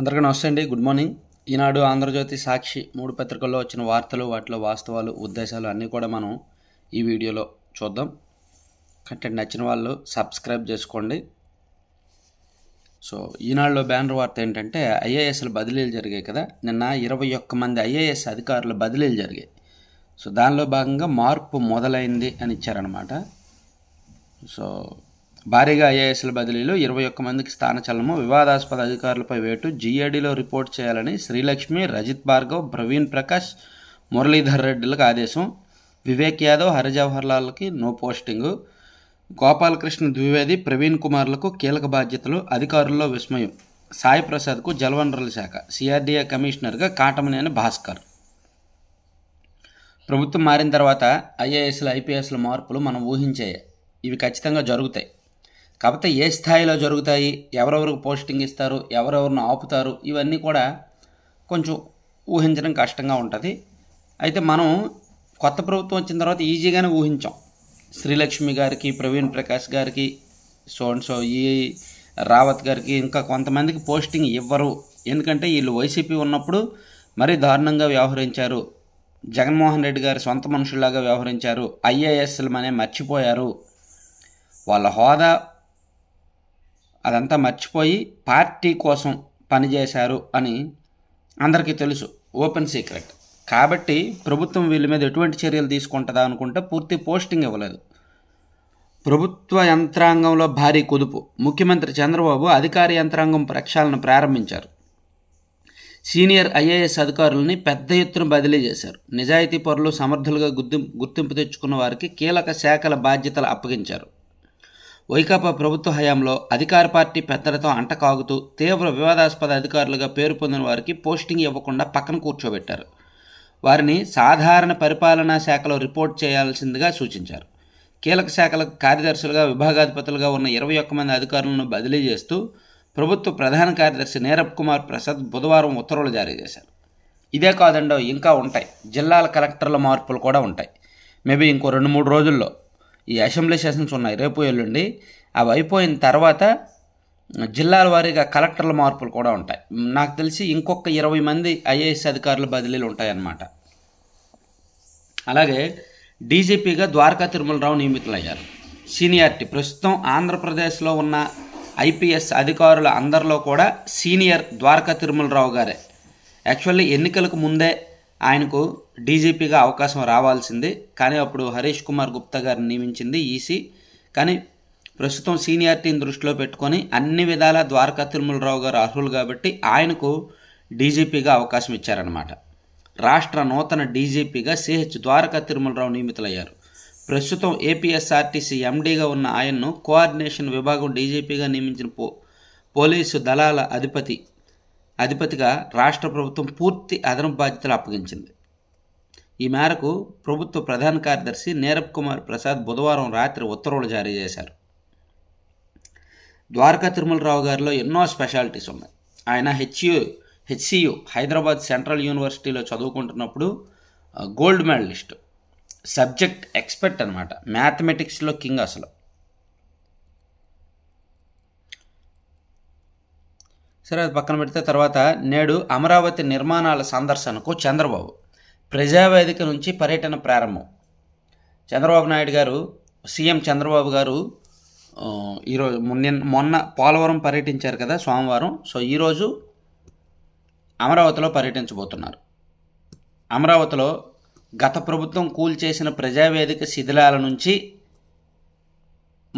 అందరికీ నమస్తే అండి గుడ్ మార్నింగ్ ఈనాడు ఆంధ్రజ్యోతి సాక్షి మూడు పత్రికల్లో వచ్చిన వార్తలు వాటిలో వాస్తవాలు ఉద్దేశాలు అన్నీ కూడా మనం ఈ వీడియోలో చూద్దాం కంటెంట్ నచ్చిన వాళ్ళు సబ్స్క్రైబ్ చేసుకోండి సో ఈనాడులో బ్యానర్ వార్త ఏంటంటే ఐఏఎస్ల బదిలీలు జరిగాయి కదా నిన్న ఇరవై ఒక్క మంది ఐఏఎస్ అధికారుల బదిలీలు జరిగాయి సో దానిలో భాగంగా మార్పు మొదలైంది అని ఇచ్చారనమాట సో భారీగా ఐఏఎస్ల బదిలీలు ఇరవై ఒక్క మందికి స్థానచలనము వివాదాస్పద అధికారులపై వేటు జీఏడీలో రిపోర్ట్ చేయాలని శ్రీలక్ష్మి రజిత్ భార్గవ్ ప్రవీణ్ ప్రకాష్ మురళీధర్ రెడ్డిలకు ఆదేశం వివేక్ యాదవ్ హరిజవహర్లాల్కి నో పోస్టింగు గోపాలకృష్ణ ద్వివేది ప్రవీణ్ కుమార్లకు కీలక బాధ్యతలు అధికారుల్లో విస్మయం సాయి ప్రసాద్కు జలవనరుల శాఖ సిఆర్డీఏ కమిషనర్గా కాటమనేని భాస్కర్ ప్రభుత్వం మారిన తర్వాత ఐఏఎస్ల ఐపీఎస్ల మార్పులు మనం ఊహించాయి ఇవి ఖచ్చితంగా జరుగుతాయి కాకపోతే ఏ స్థాయిలో జరుగుతాయి ఎవరెవరికి పోస్టింగ్ ఇస్తారు ఎవరెవరిని ఆపుతారు ఇవన్నీ కూడా కొంచెం ఊహించడం కష్టంగా ఉంటుంది అయితే మనం కొత్త ప్రభుత్వం వచ్చిన తర్వాత ఈజీగానే ఊహించాం శ్రీలక్ష్మి గారికి ప్రవీణ్ ప్రకాష్ గారికి సో సో ఈ రావత్ గారికి ఇంకా కొంతమందికి పోస్టింగ్ ఇవ్వరు ఎందుకంటే వీళ్ళు వైసీపీ ఉన్నప్పుడు మరీ దారుణంగా వ్యవహరించారు జగన్మోహన్ రెడ్డి గారి సొంత మనుషుల్లాగా వ్యవహరించారు ఐఏఎస్లు మనే మర్చిపోయారు వాళ్ళ హోదా అదంతా మర్చిపోయి పార్టీ కోసం పనిచేశారు అని అందరికీ తెలుసు ఓపెన్ సీక్రెట్ కాబట్టి ప్రభుత్వం వీళ్ళ మీద ఎటువంటి చర్యలు తీసుకుంటుందా అనుకుంటే పూర్తి పోస్టింగ్ ఇవ్వలేదు ప్రభుత్వ యంత్రాంగంలో భారీ కుదుపు ముఖ్యమంత్రి చంద్రబాబు అధికార యంత్రాంగం ప్రక్షాళన ప్రారంభించారు సీనియర్ ఐఏఎస్ అధికారులని పెద్ద ఎత్తున బదిలీ చేశారు నిజాయితీ పరులు సమర్థులుగా గుర్తింపు గుర్తింపు తెచ్చుకున్న వారికి కీలక శాఖల బాధ్యతలు అప్పగించారు వైకాపా ప్రభుత్వ హయాంలో అధికార పార్టీ పెద్దలతో అంటకాగుతూ తీవ్ర వివాదాస్పద అధికారులుగా పేరు పొందిన వారికి పోస్టింగ్ ఇవ్వకుండా పక్కన కూర్చోబెట్టారు వారిని సాధారణ పరిపాలనా శాఖలో రిపోర్ట్ చేయాల్సిందిగా సూచించారు కీలక శాఖలకు కార్యదర్శులుగా విభాగాధిపతులుగా ఉన్న ఇరవై ఒక్క మంది అధికారులను బదిలీ చేస్తూ ప్రభుత్వ ప్రధాన కార్యదర్శి నీరబ్ కుమార్ ప్రసాద్ బుధవారం ఉత్తర్వులు జారీ చేశారు ఇదే కాదండో ఇంకా ఉంటాయి జిల్లాల కలెక్టర్ల మార్పులు కూడా ఉంటాయి మేబీ ఇంకో రెండు మూడు రోజుల్లో ఈ అసెంబ్లీ సెషన్స్ ఉన్నాయి రేపు ఎల్లుండి అవి అయిపోయిన తర్వాత జిల్లాల వారీగా కలెక్టర్ల మార్పులు కూడా ఉంటాయి నాకు తెలిసి ఇంకొక ఇరవై మంది ఐఏఎస్ అధికారుల బదిలీలు ఉంటాయన్నమాట అలాగే డీజీపీగా ద్వారకా తిరుమలరావు నియమితులయ్యారు సీనియారిటీ ప్రస్తుతం ఆంధ్రప్రదేశ్లో ఉన్న ఐపీఎస్ అధికారుల అందరిలో కూడా సీనియర్ ద్వారకా తిరుమలరావు గారే యాక్చువల్లీ ఎన్నికలకు ముందే ఆయనకు డీజీపీగా అవకాశం రావాల్సింది కానీ అప్పుడు హరీష్ కుమార్ గుప్తా గారిని నియమించింది ఈసీ కానీ ప్రస్తుతం సీనియారిటీని దృష్టిలో పెట్టుకొని అన్ని విధాల ద్వారకా తిరుమలరావు గారు అర్హులు కాబట్టి ఆయనకు డీజీపీగా అవకాశం ఇచ్చారనమాట రాష్ట్ర నూతన డీజీపీగా సిహెచ్ ద్వారకా తిరుమలరావు నియమితులయ్యారు ప్రస్తుతం ఏపీఎస్ఆర్టీసీ ఎండీగా ఉన్న ఆయన్ను కోఆర్డినేషన్ విభాగం డీజీపీగా నియమించిన పో పోలీసు దళాల అధిపతి అధిపతిగా రాష్ట్ర ప్రభుత్వం పూర్తి అదనపు బాధ్యతలు అప్పగించింది ఈ మేరకు ప్రభుత్వ ప్రధాన కార్యదర్శి నీరబ్ కుమార్ ప్రసాద్ బుధవారం రాత్రి ఉత్తర్వులు జారీ చేశారు ద్వారకా తిరుమలరావు గారిలో ఎన్నో స్పెషాలిటీస్ ఉన్నాయి ఆయన హెచ్యు హెచ్సియు హైదరాబాద్ సెంట్రల్ యూనివర్సిటీలో చదువుకుంటున్నప్పుడు గోల్డ్ మెడలిస్ట్ సబ్జెక్ట్ ఎక్స్పర్ట్ అనమాట మ్యాథమెటిక్స్లో కింగ్ అసలు సరే అది పక్కన పెడితే తర్వాత నేడు అమరావతి నిర్మాణాల సందర్శనకు చంద్రబాబు ప్రజావేదిక నుంచి పర్యటన ప్రారంభం చంద్రబాబు నాయుడు గారు సీఎం చంద్రబాబు గారు ఈరోజు మొన్న మొన్న పోలవరం పర్యటించారు కదా సోమవారం సో ఈరోజు అమరావతిలో పర్యటించబోతున్నారు అమరావతిలో గత ప్రభుత్వం కూల్చేసిన ప్రజావేదిక శిథిలాల నుంచి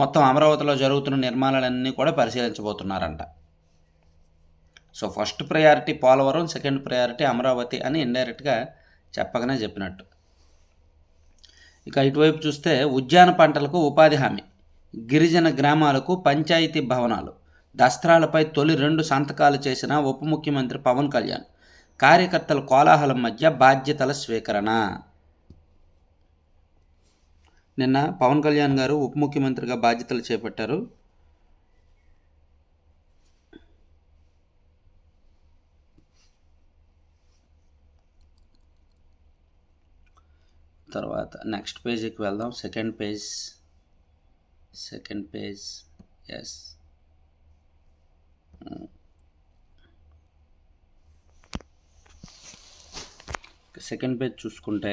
మొత్తం అమరావతిలో జరుగుతున్న నిర్మాణాలన్నీ కూడా పరిశీలించబోతున్నారంట so first priority Polavaram second priority Amaravati అని ఇండైరెక్ట్గా చెప్పగానే చెప్పినట్టు ఇక ఇటువైపు చూస్తే ఉద్యాన పంటలకు ఉపాధి హామీ గిరిజన గ్రామాలకు పంచాయతీ భవనాలు దస్త్రాలపై తొలి రెండు సంతకాలు చేసిన ఉప ముఖ్యమంత్రి పవన్ కళ్యాణ్ కార్యకర్తల కోలాహలం మధ్య బాధ్యతల స్వీకరణ నిన్న పవన్ కళ్యాణ్ గారు ఉప ముఖ్యమంత్రిగా బాధ్యతలు చేపట్టారు తర్వాత నెక్స్ట్ పేజీకి వెళ్దాం second page second page yes second page చూసుకుంటే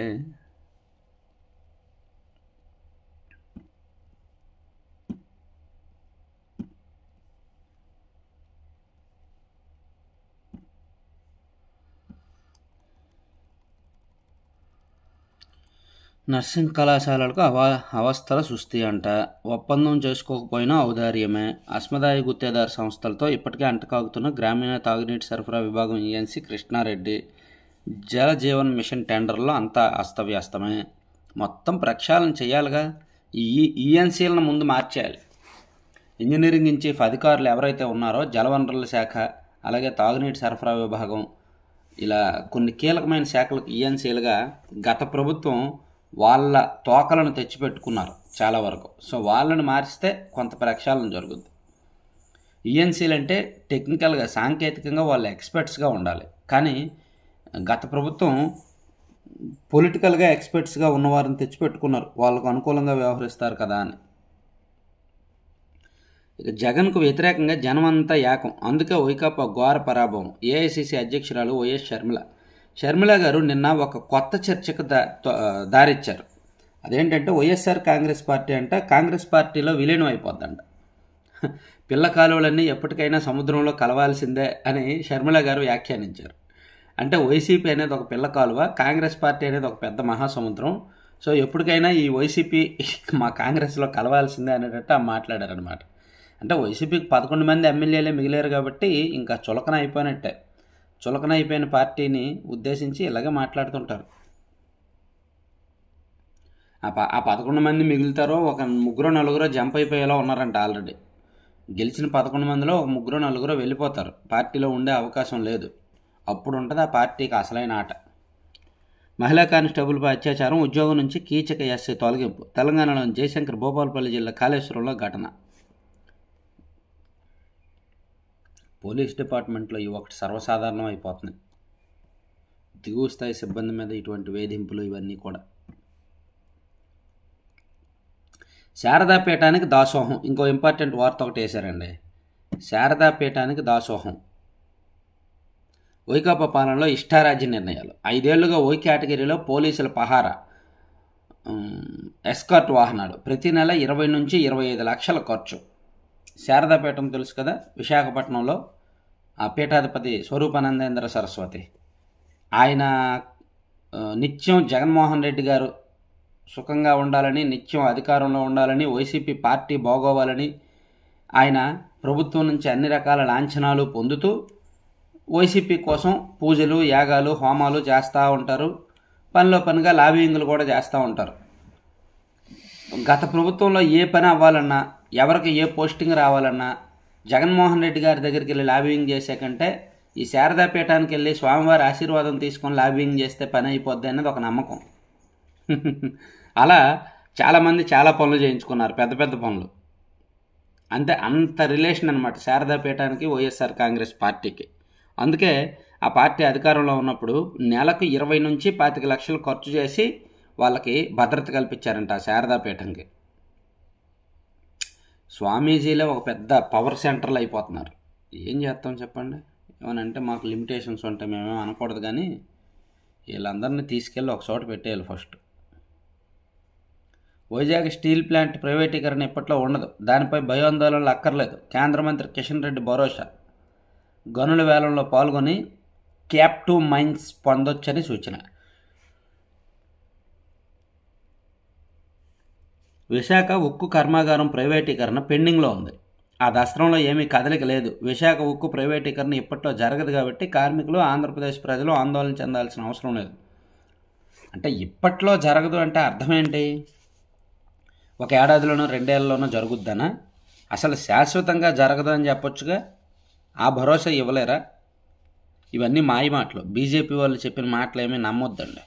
నర్సింగ్ కళాశాలలకు అవా అవస్థల సుస్థి అంట ఒప్పందం చేసుకోకపోయినా ఔదార్యమే అస్మదాయ గుత్తేదారు సంస్థలతో ఇప్పటికే అంటకాగుతున్న గ్రామీణ తాగునీటి సరఫరా విభాగం ఏఎన్సీ కృష్ణారెడ్డి జల జీవన్ మిషన్ టెండర్లో అంతా అస్తవ్యస్తమే మొత్తం ప్రక్షాళన చేయాలిగా ఈ ఈఎన్సీలను ముందు మార్చేయాలి ఇంజనీరింగ్ ఇన్చీఫ్ అధికారులు ఎవరైతే ఉన్నారో జలవనరుల శాఖ అలాగే తాగునీటి సరఫరా విభాగం ఇలా కొన్ని కీలకమైన శాఖలకు ఈఎన్సీలుగా గత ప్రభుత్వం వాళ్ళ తోకలను తెచ్చిపెట్టుకున్నారు చాలా వరకు సో వాళ్ళని మారిస్తే కొంత ప్రక్షాళన జరుగుద్ది ఈఎన్సీలు e అంటే టెక్నికల్గా సాంకేతికంగా వాళ్ళు ఎక్స్పర్ట్స్గా ఉండాలి కానీ గత ప్రభుత్వం పొలిటికల్గా ఎక్స్పర్ట్స్గా ఉన్నవారిని తెచ్చిపెట్టుకున్నారు వాళ్ళకు అనుకూలంగా వ్యవహరిస్తారు కదా అని ఇక జగన్కు వ్యతిరేకంగా జనమంతా ఏకం అందుకే వైకాపా ఘోర పరాభవం ఏఐసిసి అధ్యక్షురాలు వైఎస్ షర్మిల షర్మిల గారు నిన్న ఒక కొత్త చర్చకు దారిచ్చారు అదేంటంటే వైఎస్ఆర్ కాంగ్రెస్ పార్టీ అంట కాంగ్రెస్ పార్టీలో విలీనం అయిపోద్దంట పిల్ల కాలువలన్నీ ఎప్పటికైనా సముద్రంలో కలవాల్సిందే అని శర్మిల గారు వ్యాఖ్యానించారు అంటే వైసీపీ అనేది ఒక పిల్ల కాలువ కాంగ్రెస్ పార్టీ అనేది ఒక పెద్ద మహాసముద్రం సో ఎప్పటికైనా ఈ వైసీపీ మా కాంగ్రెస్లో కలవాల్సిందే అనేటట్టు మాట్లాడారనమాట అంటే వైసీపీకి పదకొండు మంది ఎమ్మెల్యేలే మిగిలేరు కాబట్టి ఇంకా చులకన అయిపోయినట్టే చులకనైపోయిన పార్టీని ఉద్దేశించి ఇలాగే మాట్లాడుతుంటారు ఆ ప ఆ పదకొండు మంది మిగులుతారో ఒక ముగ్గురు నలుగురు జంప్ అయిపోయేలా ఉన్నారంట ఆల్రెడీ గెలిచిన పదకొండు మందిలో ఒక ముగ్గురు నలుగురు వెళ్ళిపోతారు పార్టీలో ఉండే అవకాశం లేదు అప్పుడు ఉంటుంది ఆ పార్టీకి అసలైన ఆట మహిళా కానిస్టేబుల్పై అత్యాచారం ఉద్యోగం నుంచి కీచక ఎస్సీ తొలగింపు తెలంగాణలోని జయశంకర్ భూపాలపల్లి జిల్లా కాళేశ్వరంలో ఘటన పోలీస్ డిపార్ట్మెంట్లో ఇవి ఒకటి సర్వసాధారణం అయిపోతున్నాయి దిగువ స్థాయి సిబ్బంది మీద ఇటువంటి వేధింపులు ఇవన్నీ కూడా శారదాపీఠానికి దాసోహం ఇంకో ఇంపార్టెంట్ వార్త ఒకటి వేశారండి శారదాపీఠానికి దాసోహం వైకాపా పాలనలో ఇష్టారాజ్య నిర్ణయాలు ఐదేళ్లుగా ఓ కేటగిరీలో పోలీసుల పహారా ఎస్కార్ట్ వాహనాలు ప్రతి నెల ఇరవై నుంచి ఇరవై ఐదు లక్షల ఖర్చు శారదాపీఠం తెలుసు కదా విశాఖపట్నంలో ఆ పీఠాధిపతి స్వరూపానందేంద్ర సరస్వతి ఆయన నిత్యం జగన్మోహన్ రెడ్డి గారు సుఖంగా ఉండాలని నిత్యం అధికారంలో ఉండాలని వైసీపీ పార్టీ బాగోవాలని ఆయన ప్రభుత్వం నుంచి అన్ని రకాల లాంఛనాలు పొందుతూ వైసీపీ కోసం పూజలు యాగాలు హోమాలు చేస్తూ ఉంటారు పనిలో పనిగా లాబింగ్లు కూడా చేస్తూ ఉంటారు గత ప్రభుత్వంలో ఏ పని అవ్వాలన్నా ఎవరికి ఏ పోస్టింగ్ రావాలన్నా జగన్మోహన్ రెడ్డి గారి దగ్గరికి వెళ్ళి లాబింగ్ చేసే కంటే ఈ శారదా పీఠానికి వెళ్ళి స్వామివారి ఆశీర్వాదం తీసుకొని లాబింగ్ చేస్తే పని అయిపోద్ది అనేది ఒక నమ్మకం అలా చాలామంది చాలా పనులు చేయించుకున్నారు పెద్ద పెద్ద పనులు అంతే అంత రిలేషన్ అనమాట శారదా పీఠానికి వైఎస్ఆర్ కాంగ్రెస్ పార్టీకి అందుకే ఆ పార్టీ అధికారంలో ఉన్నప్పుడు నెలకు ఇరవై నుంచి పాతిక లక్షలు ఖర్చు చేసి వాళ్ళకి భద్రత కల్పించారంట శారదాపీఠంకి స్వామీజీలే ఒక పెద్ద పవర్ సెంటర్లు అయిపోతున్నారు ఏం చేస్తాం చెప్పండి ఏమనంటే మాకు లిమిటేషన్స్ ఉంటాయి మేమేం అనకూడదు కానీ వీళ్ళందరినీ తీసుకెళ్ళి ఒక చోట పెట్టేయాలి ఫస్ట్ వైజాగ్ స్టీల్ ప్లాంట్ ప్రైవేటీకరణ ఇప్పట్లో ఉండదు దానిపై భయోందోళనలు అక్కర్లేదు కేంద్ర మంత్రి కిషన్ రెడ్డి భరోసా గనుల వేలంలో పాల్గొని క్యాప్ టు మైన్స్ పొందొచ్చని సూచన విశాఖ ఉక్కు కర్మాగారం ప్రైవేటీకరణ పెండింగ్లో ఉంది ఆ దస్త్రంలో ఏమీ కదలిక లేదు విశాఖ ఉక్కు ప్రైవేటీకరణ ఇప్పట్లో జరగదు కాబట్టి కార్మికులు ఆంధ్రప్రదేశ్ ప్రజలు ఆందోళన చెందాల్సిన అవసరం లేదు అంటే ఇప్పట్లో జరగదు అంటే అర్థమేంటి ఒక ఏడాదిలోనో రెండేళ్లలోనో జరుగుద్దనా అసలు శాశ్వతంగా జరగదు అని చెప్పొచ్చుగా ఆ భరోసా ఇవ్వలేరా ఇవన్నీ మాయమాటలు మాటలు బీజేపీ వాళ్ళు చెప్పిన మాటలు ఏమీ నమ్మొద్దండి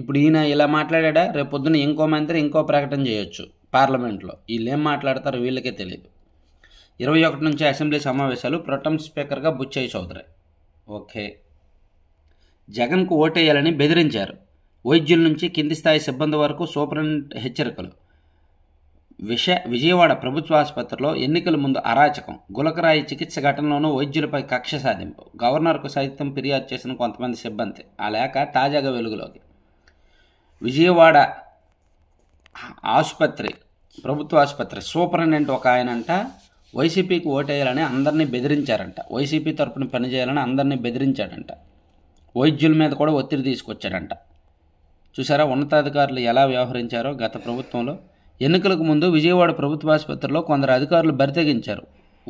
ఇప్పుడు ఈయన ఇలా మాట్లాడా రేపు పొద్దున్న ఇంకో మంత్రి ఇంకో ప్రకటన చేయొచ్చు పార్లమెంట్లో వీళ్ళు ఏం మాట్లాడతారో వీళ్ళకే తెలియదు ఇరవై ఒకటి నుంచి అసెంబ్లీ సమావేశాలు ప్రొటమ్ స్పీకర్గా బుచ్చయ్య చౌదరి ఓకే జగన్కు ఓటేయాలని బెదిరించారు వైద్యుల నుంచి కింది స్థాయి సిబ్బంది వరకు సూపరింట్ హెచ్చరికలు విష విజయవాడ ప్రభుత్వ ఆసుపత్రిలో ఎన్నికల ముందు అరాచకం గులకరాయి చికిత్స ఘటనలోనూ వైద్యులపై కక్ష సాధింపు గవర్నర్కు సైతం ఫిర్యాదు చేసిన కొంతమంది సిబ్బంది ఆ లేఖ తాజాగా వెలుగులోకి విజయవాడ ఆసుపత్రి ప్రభుత్వ ఆసుపత్రి సూపరింటెండెంట్ ఒక ఆయన అంట వైసీపీకి ఓటేయాలని అందరినీ బెదిరించారంట వైసీపీ తరఫున పనిచేయాలని అందరినీ బెదిరించాడంట వైద్యుల మీద కూడా ఒత్తిడి తీసుకొచ్చాడంట చూసారా ఉన్నతాధికారులు ఎలా వ్యవహరించారో గత ప్రభుత్వంలో ఎన్నికలకు ముందు విజయవాడ ప్రభుత్వ ఆసుపత్రిలో కొందరు అధికారులు బరితెగించారు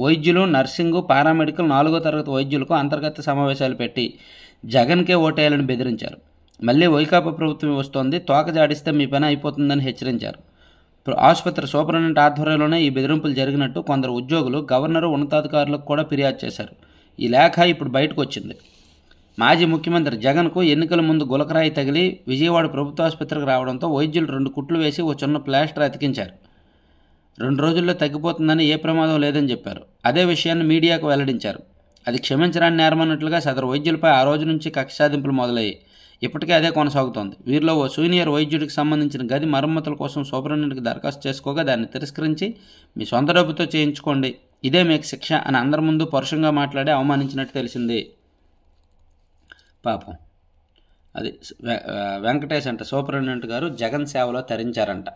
వైద్యులు నర్సింగు పారామెడికల్ నాలుగో తరగతి వైద్యులకు అంతర్గత సమావేశాలు పెట్టి జగన్కే ఓటేయాలని బెదిరించారు మళ్ళీ వైకాపా ప్రభుత్వం వస్తోంది తోక జాడిస్తే మీ పని అయిపోతుందని హెచ్చరించారు ఆసుపత్రి సూపరింటెండెంట్ ఆధ్వర్యంలోనే ఈ బెదిరింపులు జరిగినట్టు కొందరు ఉద్యోగులు గవర్నరు ఉన్నతాధికారులకు కూడా ఫిర్యాదు చేశారు ఈ లేఖ ఇప్పుడు బయటకు వచ్చింది మాజీ ముఖ్యమంత్రి జగన్కు ఎన్నికల ముందు గులకరాయి తగిలి విజయవాడ ప్రభుత్వ ఆసుపత్రికి రావడంతో వైద్యులు రెండు కుట్లు వేసి ఓ చిన్న ప్లాస్టర్ అతికించారు రెండు రోజుల్లో తగ్గిపోతుందని ఏ ప్రమాదం లేదని చెప్పారు అదే విషయాన్ని మీడియాకు వెల్లడించారు అది క్షమించరాన్ని నేరమన్నట్లుగా సదరు వైద్యులపై ఆ రోజు నుంచి కక్ష సాధింపులు మొదలయ్యాయి ఇప్పటికే అదే కొనసాగుతోంది వీరిలో ఓ సీనియర్ వైద్యుడికి సంబంధించిన గది మరమ్మతుల కోసం సూపరింటెండెంట్కి దరఖాస్తు చేసుకోగా దాన్ని తిరస్కరించి మీ సొంత డబ్బుతో చేయించుకోండి ఇదే మీకు శిక్ష అని అందరి ముందు పరుషంగా మాట్లాడి అవమానించినట్టు తెలిసింది పాపం అది వెంకటేష్ అంట సూపరింటెండెంట్ గారు జగన్ సేవలో తరించారంట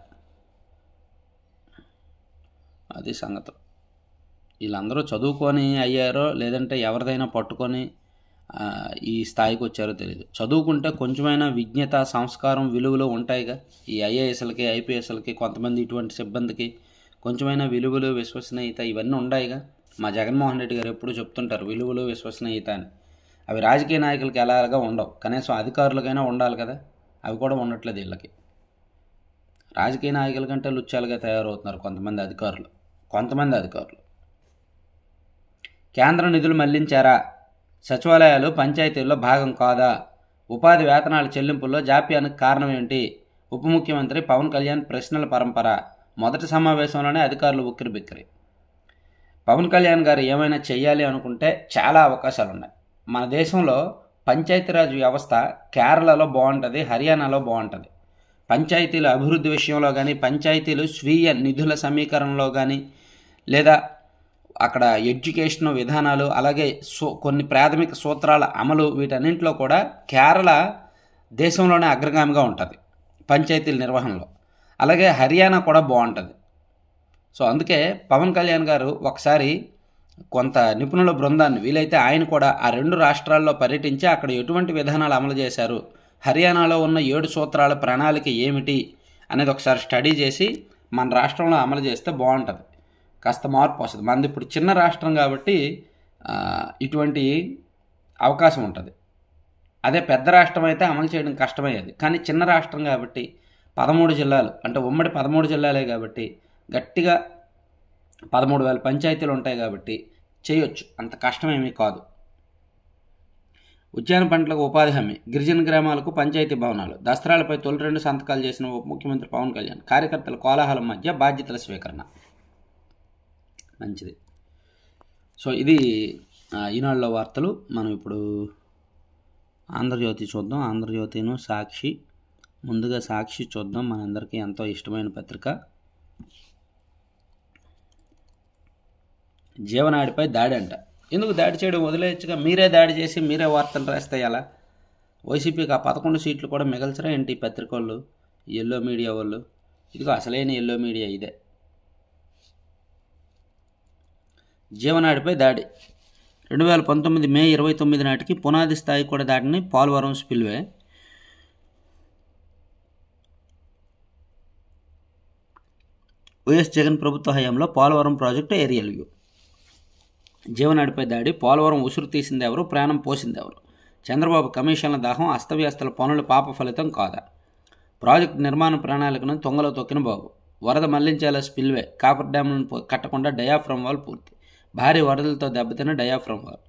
అది సంగతి వీళ్ళందరూ చదువుకొని అయ్యారో లేదంటే ఎవరిదైనా పట్టుకొని ఈ స్థాయికి వచ్చారో తెలియదు చదువుకుంటే కొంచెమైనా విజ్ఞత సంస్కారం విలువలు ఉంటాయిగా ఈ ఐఏఎస్లకి ఐపీఎస్లకి కొంతమంది ఇటువంటి సిబ్బందికి కొంచెమైనా విలువలు విశ్వసనీయత ఇవన్నీ ఉండాయిగా మా జగన్మోహన్ రెడ్డి గారు ఎప్పుడు చెప్తుంటారు విలువలు విశ్వసనీయత అని అవి రాజకీయ నాయకులకి ఎలాగా ఉండవు కనీసం అధికారులకైనా ఉండాలి కదా అవి కూడా ఉండట్లేదు వీళ్ళకి రాజకీయ నాయకుల కంటే లుచ్చాలుగా తయారవుతున్నారు కొంతమంది అధికారులు కొంతమంది అధికారులు కేంద్ర నిధులు మళ్లించారా సచివాలయాలు పంచాయతీల్లో భాగం కాదా ఉపాధి వేతనాల చెల్లింపుల్లో జాప్యానికి కారణం ఏంటి ఉప ముఖ్యమంత్రి పవన్ కళ్యాణ్ ప్రశ్నల పరంపర మొదటి సమావేశంలోనే అధికారులు ఉక్కిరి బిక్కిరి పవన్ కళ్యాణ్ గారు ఏమైనా చేయాలి అనుకుంటే చాలా అవకాశాలు ఉన్నాయి మన దేశంలో పంచాయతీరాజ్ వ్యవస్థ కేరళలో బాగుంటుంది హర్యానాలో బాగుంటుంది పంచాయతీల అభివృద్ధి విషయంలో కానీ పంచాయతీలు స్వీయ నిధుల సమీకరణలో కానీ లేదా అక్కడ ఎడ్యుకేషన్ విధానాలు అలాగే సో కొన్ని ప్రాథమిక సూత్రాల అమలు వీటన్నింటిలో కూడా కేరళ దేశంలోనే అగ్రగామిగా ఉంటుంది పంచాయతీల నిర్వహణలో అలాగే హర్యానా కూడా బాగుంటుంది సో అందుకే పవన్ కళ్యాణ్ గారు ఒకసారి కొంత నిపుణుల బృందాన్ని వీలైతే ఆయన కూడా ఆ రెండు రాష్ట్రాల్లో పర్యటించి అక్కడ ఎటువంటి విధానాలు అమలు చేశారు హర్యానాలో ఉన్న ఏడు సూత్రాల ప్రణాళిక ఏమిటి అనేది ఒకసారి స్టడీ చేసి మన రాష్ట్రంలో అమలు చేస్తే బాగుంటుంది కాస్త మార్పు వస్తుంది మనది ఇప్పుడు చిన్న రాష్ట్రం కాబట్టి ఇటువంటి అవకాశం ఉంటుంది అదే పెద్ద రాష్ట్రం అయితే అమలు చేయడం కష్టమయ్యేది కానీ చిన్న రాష్ట్రం కాబట్టి పదమూడు జిల్లాలు అంటే ఉమ్మడి పదమూడు జిల్లాలే కాబట్టి గట్టిగా పదమూడు వేల పంచాయతీలు ఉంటాయి కాబట్టి చేయొచ్చు అంత కష్టమేమీ కాదు ఉద్యాన పంటలకు ఉపాధి హామీ గిరిజన గ్రామాలకు పంచాయతీ భవనాలు దసరాలపై తొలి రెండు సంతకాలు చేసిన ఉప ముఖ్యమంత్రి పవన్ కళ్యాణ్ కార్యకర్తల కోలాహలం మధ్య బాధ్యతల స్వీకరణ మంచిది సో ఇది ఈనాళ్ళ వార్తలు మనం ఇప్పుడు ఆంధ్రజ్యోతి చూద్దాం ఆంధ్రజ్యోతిను సాక్షి ముందుగా సాక్షి చూద్దాం మనందరికీ ఎంతో ఇష్టమైన పత్రిక జీవనాడిపై దాడి అంట ఎందుకు దాడి చేయడం వదిలేయచ్చుగా మీరే దాడి చేసి మీరే వార్తలు రాస్తే ఎలా వైసీపీకి ఆ పదకొండు సీట్లు కూడా మిగల్చరా ఏంటి పత్రికలు ఎల్లో మీడియా వాళ్ళు ఇదిగో అసలైన ఎల్లో మీడియా ఇదే జీవనాడిపై దాడి రెండు వేల పంతొమ్మిది మే ఇరవై తొమ్మిది నాటికి పునాది స్థాయి కూడా దాటిని పోలవరం స్పిల్వే వైఎస్ జగన్ ప్రభుత్వ హయాంలో పోలవరం ప్రాజెక్టు ఏరియల్ వ్యూ జీవనాడిపై దాడి పోలవరం ఉసురు తీసింది ఎవరు ప్రాణం పోసింది ఎవరు చంద్రబాబు కమిషన్ల దాహం అస్తవ్యస్తల పనుల పాప ఫలితం కాదా ప్రాజెక్టు నిర్మాణ ప్రణాళికను తొంగలో తొక్కిన బాబు వరద మళ్లించేలా స్పిల్వే కాపర్ డ్యామ్లను కట్టకుండా డయాఫ్రమ్ వాల్ పూర్తి భారీ వరదలతో దెబ్బతిన్న డయాఫ్రమ్ వారు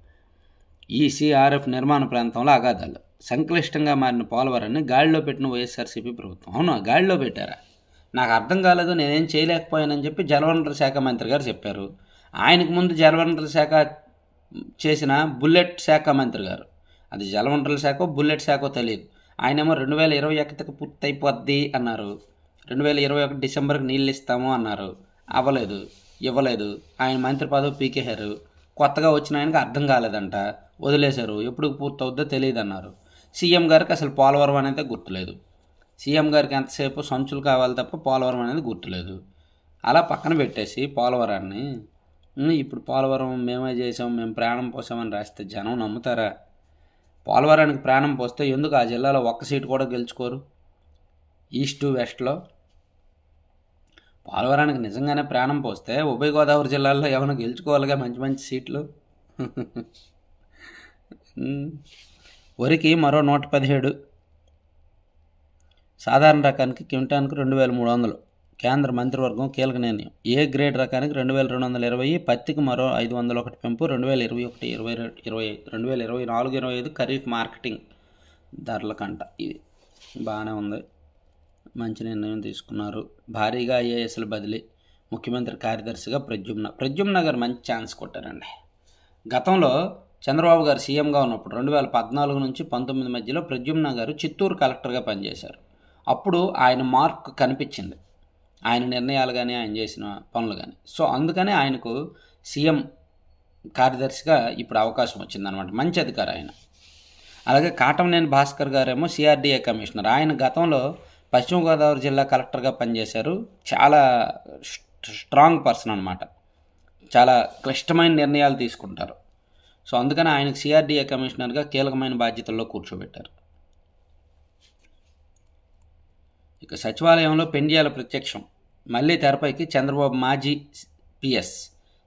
ఈసీఆర్ఎఫ్ నిర్మాణ ప్రాంతంలో అగాధాలు సంక్లిష్టంగా మారిన పోలవరాన్ని గాడిలో పెట్టిన వైఎస్ఆర్సీపీ ప్రభుత్వం అవును గాడిలో పెట్టారా నాకు అర్థం కాలేదు నేనేం చేయలేకపోయానని చెప్పి జలవనరుల శాఖ మంత్రి గారు చెప్పారు ఆయనకు ముందు జలవనరుల శాఖ చేసిన బుల్లెట్ శాఖ మంత్రి గారు అది జలవనరుల శాఖ బుల్లెట్ శాఖ తెలియదు ఆయనేమో రెండు వేల ఇరవై ఒకటికి పూర్తయిపోద్ది అన్నారు రెండు వేల ఇరవై ఒకటి డిసెంబర్కి నీళ్ళు ఇస్తాము అన్నారు అవ్వలేదు ఇవ్వలేదు ఆయన మంత్రి పదవి పీకేశారు కొత్తగా వచ్చిన ఆయనకు అర్థం కాలేదంట వదిలేశారు ఎప్పుడు పూర్తవుద్దో తెలియదన్నారు సీఎం గారికి అసలు పోలవరం అనేది గుర్తులేదు సీఎం గారికి ఎంతసేపు సంచులు కావాలి తప్ప పోలవరం అనేది గుర్తులేదు అలా పక్కన పెట్టేసి పోలవరాన్ని ఇప్పుడు పోలవరం మేమే చేసాం మేము ప్రాణం పోసామని రాస్తే జనం నమ్ముతారా పోలవరానికి ప్రాణం పోస్తే ఎందుకు ఆ జిల్లాలో ఒక్క సీటు కూడా గెలుచుకోరు ఈస్ట్ వెస్ట్లో పోలవరానికి నిజంగానే ప్రాణం పోస్తే ఉభయ గోదావరి జిల్లాల్లో ఎవరిని గెలుచుకోవాలిగా మంచి మంచి సీట్లు వరికి మరో నూట పదిహేడు సాధారణ రకానికి క్వింటానికి రెండు వేల మూడు వందలు కేంద్ర మంత్రివర్గం కీలక నిర్ణయం ఏ గ్రేడ్ రకానికి రెండు వేల రెండు వందల ఇరవై పత్తికి మరో ఐదు వందల ఒకటి పెంపు రెండు వేల ఇరవై ఒకటి ఇరవై ఇరవై రెండు వేల ఇరవై నాలుగు ఇరవై ఐదు ఖరీఫ్ మార్కెటింగ్ ధరల కంట ఇది బాగానే ఉంది మంచి నిర్ణయం తీసుకున్నారు భారీగా ఐఏఎస్ల బదిలీ ముఖ్యమంత్రి కార్యదర్శిగా ప్రద్యుమ్న ప్రద్యుమ్న గారు మంచి ఛాన్స్ కొట్టారండి గతంలో చంద్రబాబు గారు సీఎంగా ఉన్నప్పుడు రెండు వేల పద్నాలుగు నుంచి పంతొమ్మిది మధ్యలో ప్రద్యుమ్న గారు చిత్తూరు కలెక్టర్గా పనిచేశారు అప్పుడు ఆయన మార్క్ కనిపించింది ఆయన నిర్ణయాలు కానీ ఆయన చేసిన పనులు కానీ సో అందుకనే ఆయనకు సీఎం కార్యదర్శిగా ఇప్పుడు అవకాశం వచ్చిందనమాట మంచి అధికారి ఆయన అలాగే కాటంనేని భాస్కర్ గారేమో సిఆర్డీఏ కమిషనర్ ఆయన గతంలో పశ్చిమ గోదావరి జిల్లా కలెక్టర్గా పనిచేశారు చాలా స్ట్రాంగ్ పర్సన్ అనమాట చాలా క్లిష్టమైన నిర్ణయాలు తీసుకుంటారు సో అందుకని ఆయనకు సిఆర్డీఏ కమిషనర్గా కీలకమైన బాధ్యతల్లో కూర్చోబెట్టారు ఇక సచివాలయంలో పెండియాల ప్రత్యక్షం మళ్ళీ తెరపైకి చంద్రబాబు మాజీ పిఎస్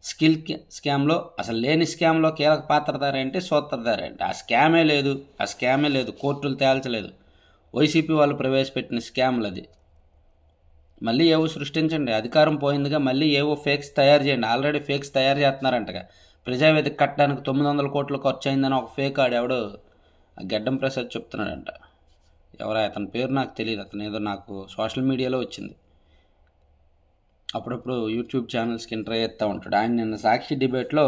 స్కిల్ స్కామ్లో అసలు లేని స్కామ్లో కీలక పాత్రధారేంటి సూత్రధారేంటి ఆ స్కామే లేదు ఆ స్కామే లేదు కోర్టులు తేల్చలేదు వైసీపీ వాళ్ళు ప్రవేశపెట్టిన స్కామ్లు అది మళ్ళీ ఏవో సృష్టించండి అధికారం పోయిందిగా మళ్ళీ ఏవో ఫేక్స్ తయారు చేయండి ఆల్రెడీ ఫేక్స్ తయారు చేస్తున్నారంటగా ప్రజావేదిక కట్టడానికి తొమ్మిది వందల కోట్లు ఖర్చు అయిందని ఒక ఫేక్ ఆడెవడో గడ్డం ప్రసాద్ చెప్తున్నాడంట ఎవరా అతని పేరు నాకు తెలియదు అతను ఏదో నాకు సోషల్ మీడియాలో వచ్చింది అప్పుడప్పుడు యూట్యూబ్ ఛానల్స్కి ఇంటర్ చేస్తూ ఉంటాడు ఆయన నిన్న సాక్షి డిబేట్లో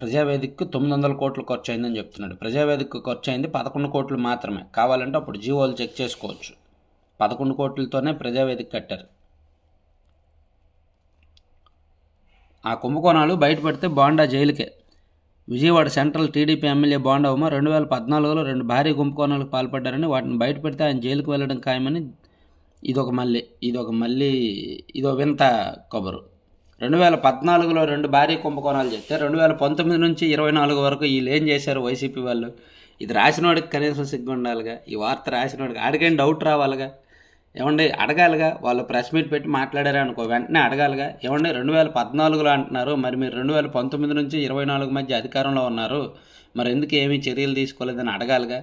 ప్రజావేదికకు తొమ్మిది వందల కోట్లు ఖర్చు అయిందని చెప్తున్నాడు ప్రజావేదికకు ఖర్చు అయింది పదకొండు కోట్లు మాత్రమే కావాలంటే అప్పుడు జీవోలు చెక్ చేసుకోవచ్చు పదకొండు కోట్లతోనే ప్రజావేదిక కట్టారు ఆ కుంభకోణాలు బయటపడితే బాండా జైలుకే Vijayawada central TDP MLA Bonda Uma రెండు వేల పద్నాలుగులో రెండు భారీ కుంభకోణాలకు పాల్పడ్డారని వాటిని బయటపెడితే ఆయన జైలుకు వెళ్ళడం ఖాయమని ఇదొక మళ్ళీ ఇదొక మళ్ళీ ఇదో వింత కబురు రెండు వేల పద్నాలుగులో రెండు భారీ కుంభకోణాలు చేస్తే రెండు వేల పంతొమ్మిది నుంచి ఇరవై నాలుగు వరకు వీళ్ళు ఏం చేశారు వైసీపీ వాళ్ళు ఇది రాసినోడికి కనీసం సిగ్గు ఉండాలిగా ఈ వార్త రాసినోడికి ఆడికైనా డౌట్ రావాలిగా ఏమండి అడగాలిగా వాళ్ళు ప్రెస్ మీట్ పెట్టి మాట్లాడారు అనుకో వెంటనే అడగాలిగా ఏమండి రెండు వేల పద్నాలుగులో అంటున్నారు మరి మీరు రెండు వేల పంతొమ్మిది నుంచి ఇరవై నాలుగు మధ్య అధికారంలో ఉన్నారు మరి ఎందుకు ఏమీ చర్యలు తీసుకోలేదని అడగాలిగా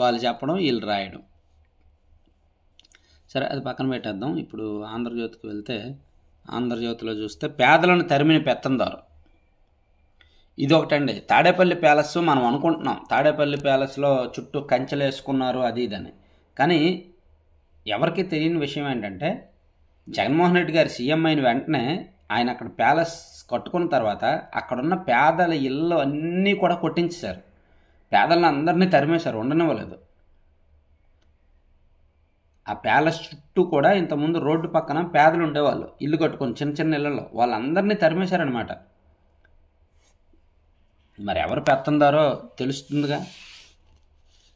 వాళ్ళు చెప్పడం వీళ్ళు రాయడం సరే అది పక్కన పెట్టేద్దాం ఇప్పుడు ఆంధ్రజ్యోతికి వెళ్తే ఆంధ్రజ్యోతిలో చూస్తే పేదలను తరిమిన పెత్తందారు ఇది ఒకటండి తాడేపల్లి ప్యాలెస్ మనం అనుకుంటున్నాం తాడేపల్లి ప్యాలెస్లో చుట్టూ కంచెలు వేసుకున్నారు అది ఇదని కానీ ఎవరికి తెలియని విషయం ఏంటంటే జగన్మోహన్ రెడ్డి గారు సీఎం అయిన వెంటనే ఆయన అక్కడ ప్యాలెస్ కట్టుకున్న తర్వాత అక్కడున్న పేదల ఇళ్ళు అన్నీ కూడా కొట్టించేశారు పేదలను అందరినీ తరిమేశారు ఉండనివ్వలేదు ఆ ప్యాలెస్ చుట్టూ కూడా ఇంతకుముందు రోడ్డు పక్కన పేదలు ఉండేవాళ్ళు ఇల్లు కట్టుకొని చిన్న చిన్న ఇళ్ళల్లో వాళ్ళందరినీ తరిమేశారనమాట మరి ఎవరు పెత్తందారో తెలుస్తుందిగా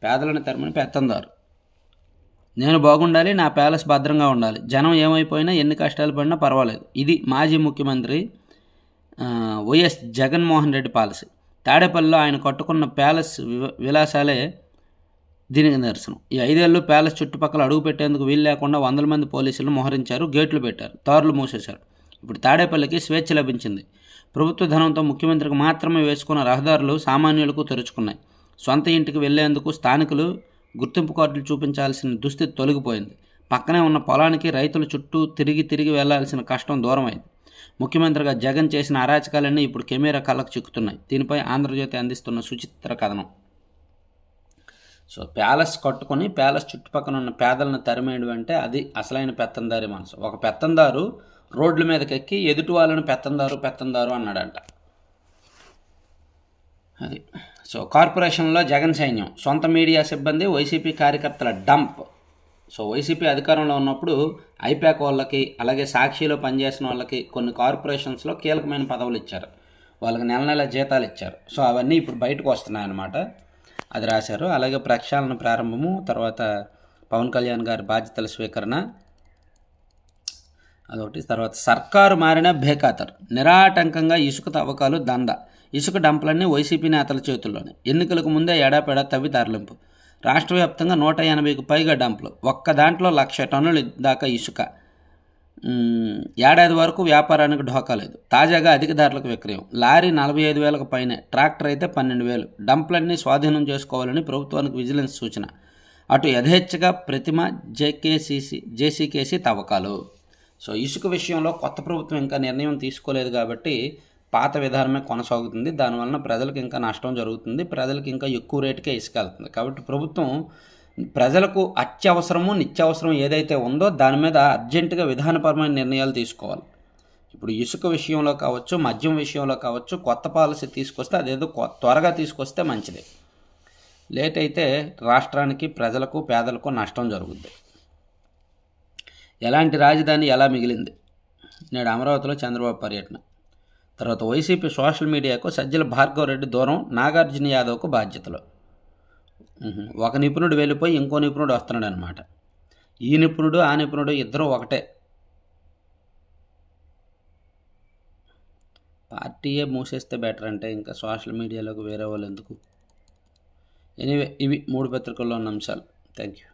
పేదలను తరిమని పెత్తందారు నేను బాగుండాలి నా ప్యాలెస్ భద్రంగా ఉండాలి జనం ఏమైపోయినా ఎన్ని కష్టాలు పడినా పర్వాలేదు ఇది మాజీ ముఖ్యమంత్రి వైఎస్ జగన్మోహన్ రెడ్డి పాలసీ తాడేపల్లిలో ఆయన కట్టుకున్న ప్యాలెస్ విలాసాలే దీని నిదర్శనం ఈ ఐదేళ్లు ప్యాలెస్ చుట్టుపక్కల అడుగు పెట్టేందుకు వీలు లేకుండా వందల మంది పోలీసులను మోహరించారు గేట్లు పెట్టారు తారులు మూసేశారు ఇప్పుడు తాడేపల్లికి స్వేచ్ఛ లభించింది ప్రభుత్వ ధనంతో ముఖ్యమంత్రికి మాత్రమే వేసుకున్న రహదారులు సామాన్యులకు తెరుచుకున్నాయి సొంత ఇంటికి వెళ్లేందుకు స్థానికులు గుర్తింపు కార్డులు చూపించాల్సిన దుస్థితి తొలగిపోయింది పక్కనే ఉన్న పొలానికి రైతుల చుట్టూ తిరిగి తిరిగి వెళ్లాల్సిన కష్టం దూరమైంది ముఖ్యమంత్రిగా జగన్ చేసిన అరాచకాలన్నీ ఇప్పుడు కెమెరా కళ్ళకు చిక్కుతున్నాయి దీనిపై ఆంధ్రజ్యోతి అందిస్తున్న సుచిత్ర కథనం సో ప్యాలెస్ కట్టుకొని ప్యాలెస్ చుట్టుపక్కల ఉన్న పేదలను తరిమేయడం అంటే అది అసలైన పెత్తందారి మనసు ఒక పెత్తందారు రోడ్ల మీదకి ఎక్కి ఎదుటి వాళ్ళని పెత్తందారు పెత్తందారు అన్నాడంట అది సో కార్పొరేషన్లో జగన్ సైన్యం సొంత మీడియా సిబ్బంది వైసీపీ కార్యకర్తల డంప్ సో వైసీపీ అధికారంలో ఉన్నప్పుడు ఐపాక్ వాళ్ళకి అలాగే సాక్షిలో పనిచేసిన వాళ్ళకి కొన్ని కార్పొరేషన్స్లో కీలకమైన పదవులు ఇచ్చారు వాళ్ళకి నెల నెల జీతాలు ఇచ్చారు సో అవన్నీ ఇప్పుడు బయటకు వస్తున్నాయన్నమాట అది రాశారు అలాగే ప్రక్షాళన ప్రారంభము తర్వాత పవన్ కళ్యాణ్ గారి బాధ్యతల స్వీకరణ అదొకటి తర్వాత సర్కారు మారిన బేఖాతర్ నిరాటంకంగా ఇసుక తవ్వకాలు దంద ఇసుక డంపులన్నీ వైసీపీ నేతల చేతుల్లోనే ఎన్నికలకు ముందే ఎడాపెడా తవ్వి తరలింపు రాష్ట్ర వ్యాప్తంగా నూట ఎనభైకి పైగా డంపులు ఒక్క దాంట్లో లక్ష టన్నులు దాకా ఇసుక ఏడాది వరకు వ్యాపారానికి ఢోకా లేదు తాజాగా అధిక ధరలకు విక్రయం లారీ నలభై ఐదు వేలకు పైనే ట్రాక్టర్ అయితే పన్నెండు వేలు డంప్లన్నీ స్వాధీనం చేసుకోవాలని ప్రభుత్వానికి విజిలెన్స్ సూచన అటు యథేచ్ఛగా ప్రతిమ జేకేసీసీ జేసీకేసీ తవ్వకాలు సో ఇసుక విషయంలో కొత్త ప్రభుత్వం ఇంకా నిర్ణయం తీసుకోలేదు కాబట్టి పాత విధానమే కొనసాగుతుంది దానివలన ప్రజలకు ఇంకా నష్టం జరుగుతుంది ప్రజలకు ఇంకా ఎక్కువ రేటుకే ఇసుక వెళ్తుంది కాబట్టి ప్రభుత్వం ప్రజలకు అత్యవసరము నిత్యావసరం ఏదైతే ఉందో దాని మీద అర్జెంటుగా విధానపరమైన నిర్ణయాలు తీసుకోవాలి ఇప్పుడు ఇసుక విషయంలో కావచ్చు మద్యం విషయంలో కావచ్చు కొత్త పాలసీ తీసుకొస్తే అదేదో త్వరగా తీసుకొస్తే మంచిది లేట్ అయితే రాష్ట్రానికి ప్రజలకు పేదలకు నష్టం జరుగుద్ది ఎలాంటి రాజధాని ఎలా మిగిలింది నేడు అమరావతిలో చంద్రబాబు పర్యటన తర్వాత వైసీపీ సోషల్ మీడియాకు సజ్జల భార్గవరెడ్డి దూరం నాగార్జున యాదవ్కు బాధ్యతలు ఒక నిపుణుడు వెళ్ళిపోయి ఇంకో నిపుణుడు వస్తున్నాడు అనమాట ఈ నిపుణుడు ఆ నిపుణుడు ఇద్దరు ఒకటే పార్టీయే మూసేస్తే బెటర్ అంటే ఇంకా సోషల్ మీడియాలోకి వేరే వాళ్ళు ఎందుకు ఎనీవే ఇవి మూడు పత్రికల్లో ఉన్న అంశాలు థ్యాంక్ యూ